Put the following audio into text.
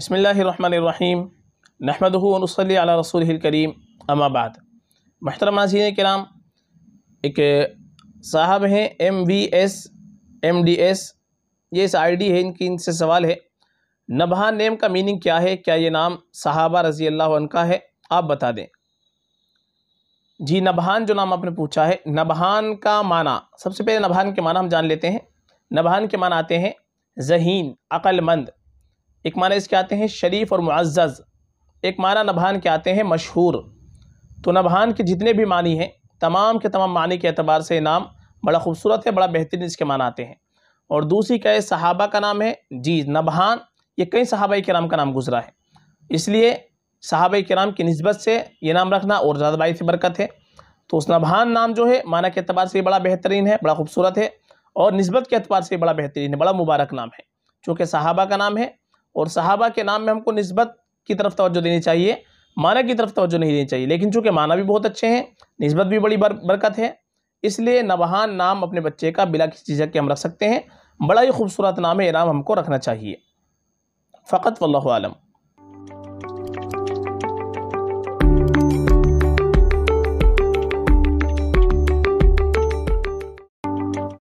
बसमीम नहमदनसली रसूल करीम अमाबाद महतरम के नाम एक eh, साहब हैं M B S M D S ये इस आई डी है इनकी इनसे सवाल है नबहा नेम का मीनिंग क्या है क्या ये नाम साहबा रजी अल्लाह का है आप बता दें जी नबहान जो नाम आपने पूछा है नबहान का माना सबसे पहले नबहान के माना हम जान लेते हैं नबहान के माना आते हैं जहीन अक्लमंद एक माना इसके आते हैं शरीफ और मुआज़ एक माना नभान के आते हैं मशहूर तो नभान के जितने भी मानी हैं तमाम के तमाम मानी के अतबार से नाम बड़ा खूबसूरत है बड़ा बेहतरीन इसके मान आते हैं और दूसरी क्या है सहाबा का नाम है जी नबहान ये कई सहाबा के नाम का नाम गुजरा है इसलिए सहाबा के नाम की नस्बत से ये नाम रखना और ज़्यादा बाई से बरकत है तो उस नबहान नाम जो है माना के अतबार से बड़ा बेहतरीन है बड़ा खूबसूरत है और नस्बत के अतबार से बड़ा बेहतरीन है बड़ा मुबारक नाम है चूँकि सहाबा का नाम है और सहाबा के नाम में हमको नस्बत की तरफ तोज्जो देनी चाहिए माना की तरफ तोज्जो नहीं देनी चाहिए लेकिन चूँकि माना भी बहुत अच्छे हैं नस्बत भी बड़ी बर, बरकत है इसलिए नबहान नाम अपने बच्चे का बिला किसी चीज़ के हम रख सकते हैं बड़ा ही खूबसूरत नाम है ये नाम हमको रखना चाहिए फ़कत वल्लम